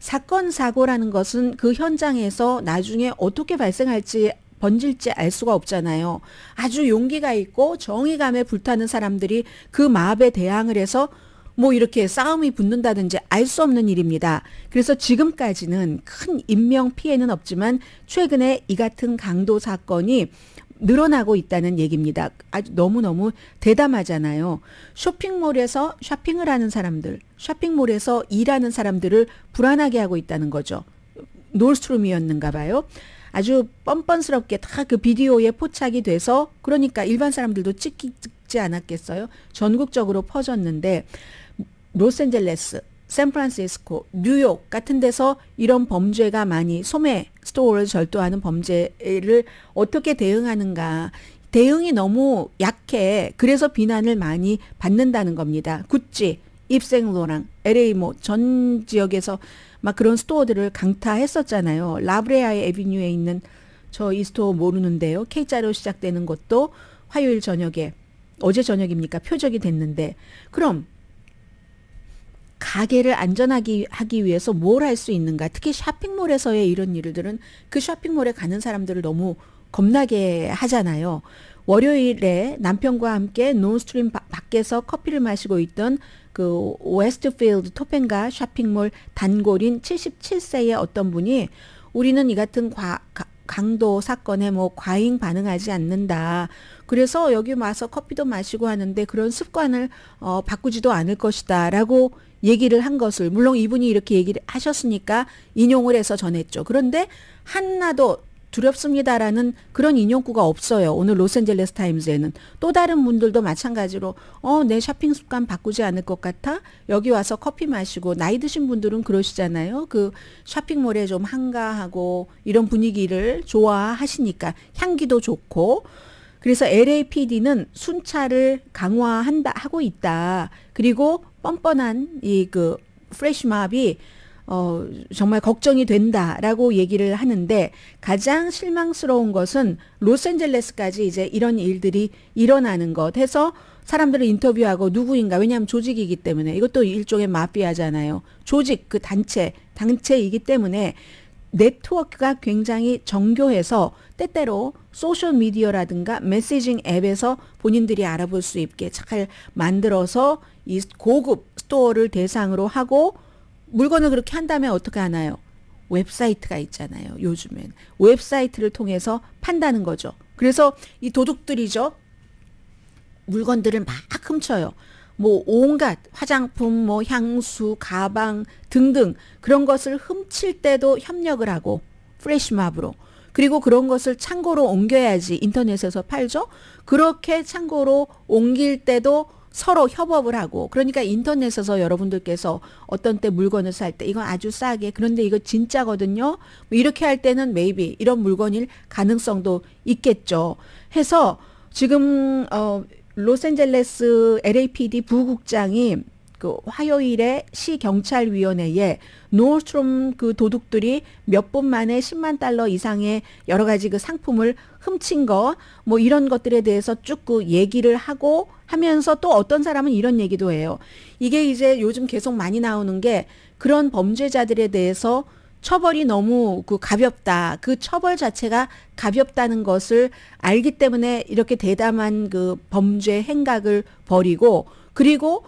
사건 사고라는 것은 그 현장에서 나중에 어떻게 발생할지 번질지 알 수가 없잖아요. 아주 용기가 있고 정의감에 불타는 사람들이 그 마압에 대항을 해서 뭐 이렇게 싸움이 붙는다든지 알 수 없는 일입니다. 그래서 지금까지는 큰 인명 피해는 없지만 최근에 이 같은 강도 사건이 늘어나고 있다는 얘기입니다. 아주 너무너무 대담하잖아요. 쇼핑몰에서 쇼핑을 하는 사람들, 쇼핑몰에서 일하는 사람들을 불안하게 하고 있다는 거죠. 놀스트롬이었는가 봐요. 아주 뻔뻔스럽게 다 그 비디오에 포착이 돼서 그러니까 일반 사람들도 찍기, 찍지 않았겠어요. 전국적으로 퍼졌는데 로스앤젤레스, 샌프란시스코, 뉴욕 같은 데서 이런 범죄가 많이 소매 스토어를 절도하는 범죄를 어떻게 대응하는가. 대응이 너무 약해. 그래서 비난을 많이 받는다는 겁니다. 구찌, 입생로랑, LA 뭐전 지역에서 막 그런 스토어들을 강타했었잖아요. 라브레아의 에비뉴에 있는 저 이 스토어 모르는데요. K자로 시작되는 것도 화요일 저녁에 어제 저녁입니까? 표적이 됐는데. 그럼 가게를 안전하게 하기 위해서 뭘 할 수 있는가. 특히 쇼핑몰에서의 이런 일들은 그 쇼핑몰에 가는 사람들을 너무 겁나게 하잖아요. 월요일에 남편과 함께 논스트림 바, 밖에서 커피를 마시고 있던 그 웨스트필드 토펜가 쇼핑몰 단골인 77세의 어떤 분이 우리는 이 같은 과, 강도 사건에 뭐 과잉 반응하지 않는다. 그래서 여기 와서 커피도 마시고 하는데 그런 습관을 어, 바꾸지도 않을 것이다라고 얘기를 한 것을 물론 이분이 이렇게 얘기를 하셨으니까 인용을 해서 전했죠. 그런데 한나도 두렵습니다라는 그런 인용구가 없어요. 오늘 로스앤젤레스 타임즈에는 또 다른 분들도 마찬가지로 어 내 쇼핑 습관 바꾸지 않을 것 같아 여기 와서 커피 마시고 나이 드신 분들은 그러시잖아요. 그 쇼핑몰에 좀 한가하고 이런 분위기를 좋아하시니까 향기도 좋고 그래서 LAPD는 순찰을 강화한다 하고 있다. 그리고 뻔뻔한 이 그 프레시마비 어, 정말 걱정이 된다라고 얘기를 하는데 가장 실망스러운 것은 로스앤젤레스까지 이제 이런 일들이 일어나는 것 해서 사람들을 인터뷰하고 누구인가 왜냐하면 조직이기 때문에 이것도 일종의 마피아잖아요. 조직 그 단체 단체이기 때문에 네트워크가 굉장히 정교해서 때때로 소셜 미디어라든가 메시징 앱에서 본인들이 알아볼 수 있게 잘 만들어서 이 고급 스토어를 대상으로 하고 물건을 그렇게 한다면 어떻게 하나요? 웹사이트가 있잖아요. 요즘엔 웹사이트를 통해서 판다는 거죠. 그래서 이 도둑들이죠. 물건들을 막 훔쳐요. 뭐 온갖 화장품, 뭐 향수, 가방 등등 그런 것을 훔칠 때도 협력을 하고 프레시마브로 그리고 그런 것을 창고로 옮겨야지 인터넷에서 팔죠. 그렇게 창고로 옮길 때도 서로 협업을 하고 그러니까 인터넷에서 여러분들께서 어떤 때 물건을 살 때 이건 아주 싸게 그런데 이거 진짜거든요. 뭐 이렇게 할 때는 maybe 이런 물건일 가능성도 있겠죠. 해서 지금 어 로스앤젤레스 LAPD 부국장이 그 화요일에 시 경찰위원회에 노스트롬 그 도둑들이 몇 분 만에 10만 달러 이상의 여러 가지 그 상품을 훔친 거 뭐 이런 것들에 대해서 쭉 그 얘기를 하고 하면서 또 어떤 사람은 이런 얘기도 해요. 이게 이제 요즘 계속 많이 나오는 게 그런 범죄자들에 대해서 처벌이 너무 그 가볍다. 그 처벌 자체가 가볍다는 것을 알기 때문에 이렇게 대담한 그 범죄 행각을 벌이고 그리고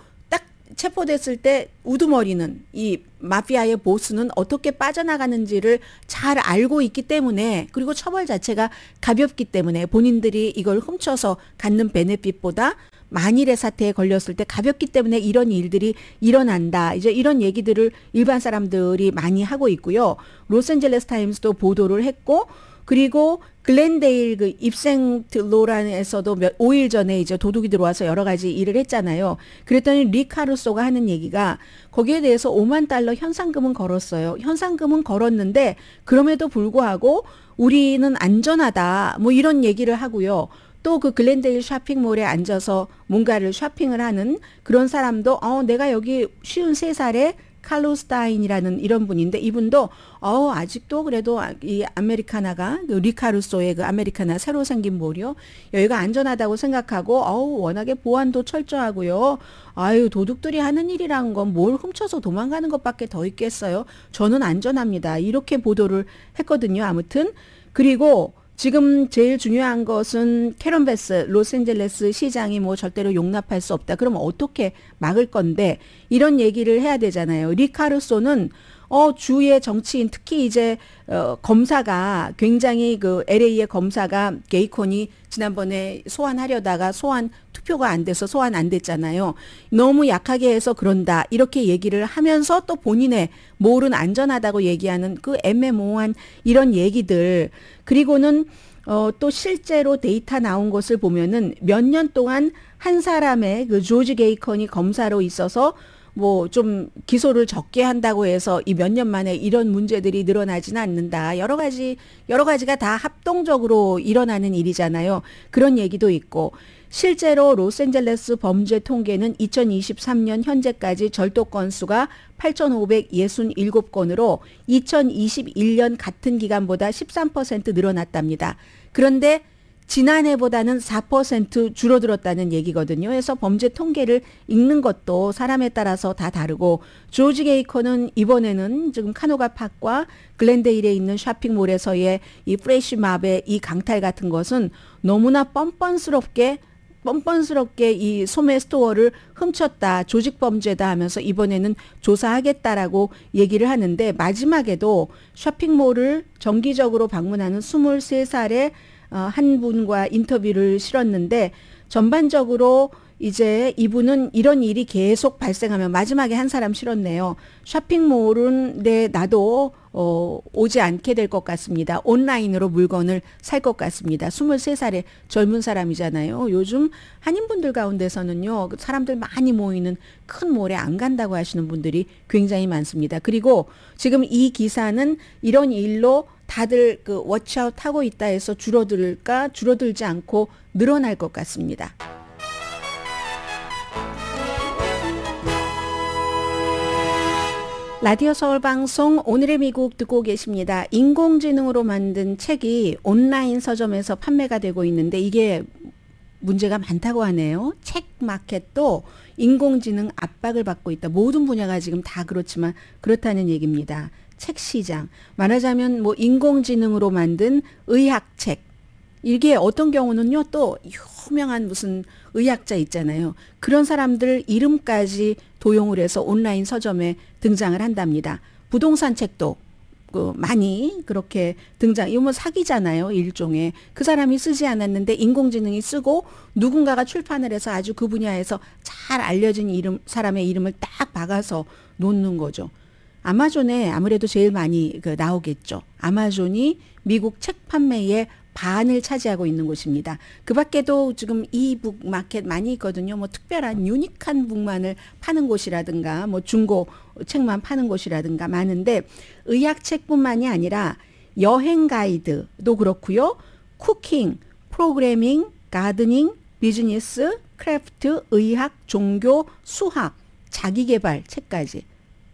체포됐을 때 우두머리는 이 마피아의 보스는 어떻게 빠져나가는지를 잘 알고 있기 때문에 그리고 처벌 자체가 가볍기 때문에 본인들이 이걸 훔쳐서 갖는 베네핏보다 만일의 사태에 걸렸을 때 가볍기 때문에 이런 일들이 일어난다. 이제 이런 얘기들을 일반 사람들이 많이 하고 있고요. 로스앤젤레스 타임스도 보도를 했고 그리고 글렌데일 그 입생트 로란에서도 몇, 5일 전에 이제 도둑이 들어와서 여러 가지 일을 했잖아요. 그랬더니 리카르소가 하는 얘기가 거기에 대해서 5만 달러 현상금은 걸었어요. 현상금은 걸었는데 그럼에도 불구하고 우리는 안전하다. 뭐 이런 얘기를 하고요. 또 그 글렌데일 쇼핑몰에 앉아서 뭔가를 쇼핑을 하는 그런 사람도 어, 내가 여기 쉬운 세살에 칼로스타인이라는 이런 분인데 이분도 어 아직도 그래도 아, 이 아메리카나가 그 리카루소의 그 아메리카나 새로 생긴 보류 여기가 안전하다고 생각하고 어우 워낙에 보안도 철저하고요. 아유 도둑들이 하는 일이란 건뭘 훔쳐서 도망가는 것밖에 더 있겠어요. 저는 안전합니다. 이렇게 보도를 했거든요. 아무튼 그리고 지금 제일 중요한 것은 캐런 베스 로스앤젤레스 시장이 뭐 절대로 용납할 수 없다. 그럼 어떻게 막을 건데 이런 얘기를 해야 되잖아요. 리카르소는 어 주의 정치인 특히 이제 어 검사가 굉장히 그 LA의 검사가 게이콘이 지난번에 소환하려다가 소환 투표가 안 돼서 소환 안 됐잖아요. 너무 약하게 해서 그런다. 이렇게 얘기를 하면서 또 본인의 몰은 안전하다고 얘기하는 그 애매모호한 이런 얘기들 그리고는 어, 또 실제로 데이터 나온 것을 보면은 몇 년 동안 한 사람의 그 조지 게이컨이 검사로 있어서 뭐 좀 기소를 적게 한다고 해서 이 몇 년 만에 이런 문제들이 늘어나지는 않는다. 여러 가지 여러 가지가 다 합동적으로 일어나는 일이잖아요. 그런 얘기도 있고 실제로 로스앤젤레스 범죄 통계는 2023년 현재까지 절도 건수가 8,567건으로 2021년 같은 기간보다 13% 늘어났답니다. 그런데 지난해보다는 4% 줄어들었다는 얘기거든요. 그래서 범죄 통계를 읽는 것도 사람에 따라서 다 다르고 조지 게이커는 이번에는 지금 카노가 팍과 글랜데일에 있는 쇼핑몰에서의 이프레쉬 마베 이 강탈 같은 것은 너무나 뻔뻔스럽게 뻔뻔스럽게 이 소매 스토어를 훔쳤다, 조직 범죄다 하면서 이번에는 조사하겠다라고 얘기를 하는데 마지막에도 쇼핑몰을 정기적으로 방문하는 23살의 어, 한 분과 인터뷰를 실었는데 전반적으로 이제 이분은 이런 일이 계속 발생하면 마지막에 한 사람 싫었네요 쇼핑몰은 내 네, 나도 어, 오지 않게 될 것 같습니다. 온라인으로 물건을 살 것 같습니다. 23살의 젊은 사람이잖아요. 요즘 한인분들 가운데서는요, 그 사람들 많이 모이는 큰 몰에 안 간다고 하시는 분들이 굉장히 많습니다. 그리고 지금 이 기사는 이런 일로 다들 그 워치아웃 하고 있다 해서 줄어들까, 줄어들지 않고 늘어날 것 같습니다. 라디오 서울 방송 오늘의 미국 듣고 계십니다. 인공지능으로 만든 책이 온라인 서점에서 판매가 되고 있는데 이게 문제가 많다고 하네요. 책 마켓도 인공지능 압박을 받고 있다. 모든 분야가 지금 다 그렇지만 그렇다는 얘기입니다. 책 시장. 말하자면 뭐 인공지능으로 만든 의학책, 이게 어떤 경우는요, 또 유명한 무슨 의학자 있잖아요. 그런 사람들 이름까지 도용을 해서 온라인 서점에 등장을 한답니다. 부동산 책도 그 많이 그렇게 등장, 이건 뭐 사기잖아요, 일종의. 그 사람이 쓰지 않았는데 인공지능이 쓰고 누군가가 출판을 해서 아주 그 분야에서 잘 알려진 이름, 사람의 이름을 딱 박아서 놓는 거죠. 아마존에 아무래도 제일 많이 그 나오겠죠. 아마존이 미국 책 판매의 반을 차지하고 있는 곳입니다. 그 밖에도 지금 이 북마켓 많이 있거든요. 뭐 특별한 유니크한 북만을 파는 곳이라든가 뭐 중고 책만 파는 곳이라든가 많은데 의학책뿐만이 아니라 여행 가이드도 그렇고요. 쿠킹, 프로그래밍, 가드닝, 비즈니스, 크래프트, 의학, 종교, 수학, 자기개발 책까지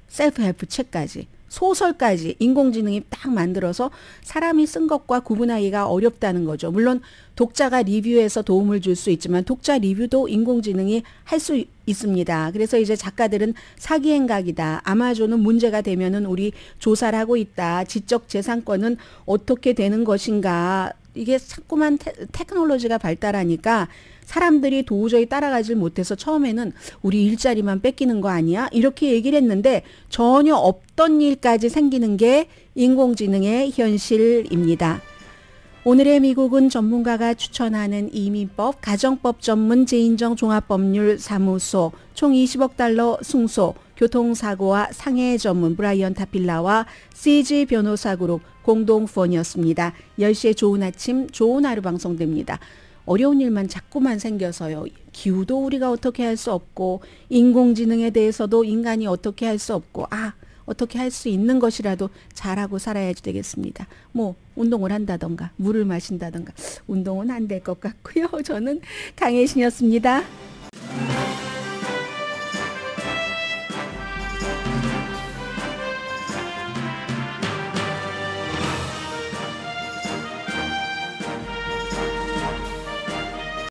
셀프 헬프 책까지 소설까지 인공지능이 딱 만들어서 사람이 쓴 것과 구분하기가 어렵다는 거죠. 물론 독자가 리뷰에서 도움을 줄 수 있지만 독자 리뷰도 인공지능이 할 수 있습니다. 그래서 이제 작가들은 사기 행각이다. 아마존은 문제가 되면은 우리 조사를 하고 있다. 지적 재산권은 어떻게 되는 것인가? 이게 자꾸만 테, 크놀로지가 발달하니까 사람들이 도저히 따라가질 못해서 처음에는 우리 일자리만 뺏기는 거 아니야? 이렇게 얘기를 했는데 전혀 없던 일까지 생기는 게 인공지능의 현실입니다. 오늘의 미국은 전문가가 추천하는 이민법, 가정법 전문 재인정 종합법률 사무소 총 20억 달러 승소 교통사고와 상해 전문 브라이언 타필라와 CG 변호사그룹 공동 후원이었습니다. 10시에 좋은 아침, 좋은 하루 방송됩니다. 어려운 일만 자꾸만 생겨서요. 기후도 우리가 어떻게 할 수 없고 인공지능에 대해서도 인간이 어떻게 할 수 없고 아 어떻게 할 수 있는 것이라도 잘하고 살아야지 되겠습니다. 뭐 운동을 한다던가 물을 마신다던가 운동은 안 될 것 같고요. *laughs* 저는 강혜신이었습니다.